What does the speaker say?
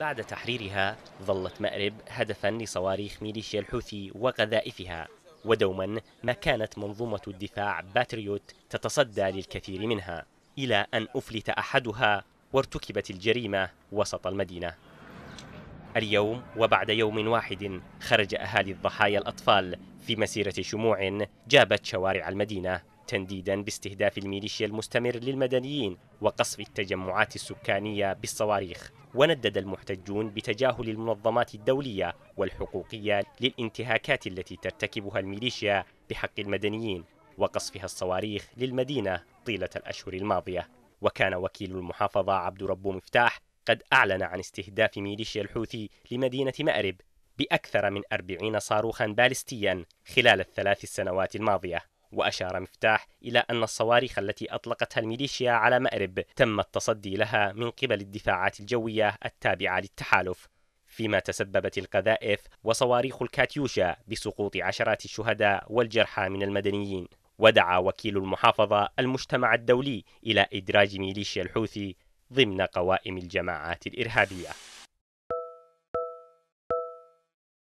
بعد تحريرها ظلت مأرب هدفا لصواريخ ميليشيا الحوثي وقذائفها ودوما ما كانت منظومة الدفاع باتريوت تتصدى للكثير منها إلى أن أفلت أحدها وارتكبت الجريمة وسط المدينة اليوم وبعد يوم واحد خرج أهالي الضحايا الأطفال في مسيرة شموع جابت شوارع المدينة تنديدا باستهداف الميليشيا المستمر للمدنيين وقصف التجمعات السكانية بالصواريخ وندد المحتجون بتجاهل المنظمات الدولية والحقوقية للانتهاكات التي ترتكبها الميليشيا بحق المدنيين وقصفها الصواريخ للمدينة طيلة الأشهر الماضية وكان وكيل المحافظة عبد رب مفتاح قد أعلن عن استهداف ميليشيا الحوثي لمدينة مأرب بأكثر من أربعين صاروخا بالستيا خلال الثلاث السنوات الماضية وأشار مفتاح إلى أن الصواريخ التي أطلقتها الميليشيا على مأرب تم التصدي لها من قبل الدفاعات الجوية التابعة للتحالف فيما تسببت القذائف وصواريخ الكاتيوشا بسقوط عشرات الشهداء والجرحى من المدنيين ودعا وكيل المحافظة المجتمع الدولي إلى إدراج ميليشيا الحوثي ضمن قوائم الجماعات الإرهابية